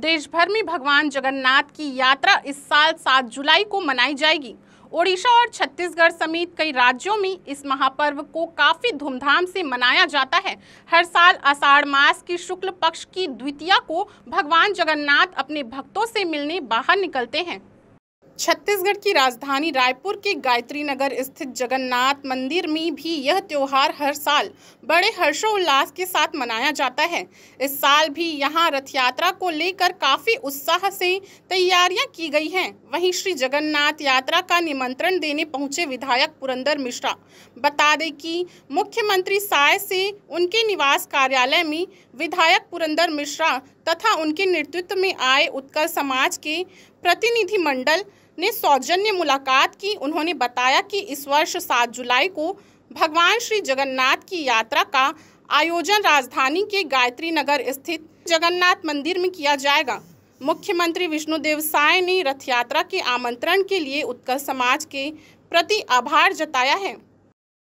देश भर में भगवान जगन्नाथ की यात्रा इस साल 7 जुलाई को मनाई जाएगी ओडिशा और छत्तीसगढ़ समेत कई राज्यों में इस महापर्व को काफी धूमधाम से मनाया जाता है हर साल आषाढ़ मास की शुक्ल पक्ष की द्वितीया को भगवान जगन्नाथ अपने भक्तों से मिलने बाहर निकलते हैं छत्तीसगढ़ की राजधानी रायपुर के गायत्री नगर स्थित जगन्नाथ मंदिर में भी यह त्यौहार हर साल बड़े हर्षोल्लास के साथ मनाया जाता है इस साल भी यहां रथ यात्रा को लेकर काफ़ी उत्साह से तैयारियां की गई हैं वहीं श्री जगन्नाथ यात्रा का निमंत्रण देने पहुंचे विधायक पुरंदर मिश्रा बता दें कि मुख्यमंत्री साय से उनके निवास कार्यालय में विधायक पुरंदर मिश्रा तथा उनके नेतृत्व में आए उत्कल समाज के प्रतिनिधिमंडल ने सौजन्य मुलाकात की उन्होंने बताया कि इस वर्ष सात जुलाई को भगवान श्री जगन्नाथ की यात्रा का आयोजन राजधानी के गायत्री नगर स्थित जगन्नाथ मंदिर में किया जाएगा मुख्यमंत्री विष्णुदेव साय ने रथ यात्रा के आमंत्रण के लिए उत्कल समाज के प्रति आभार जताया है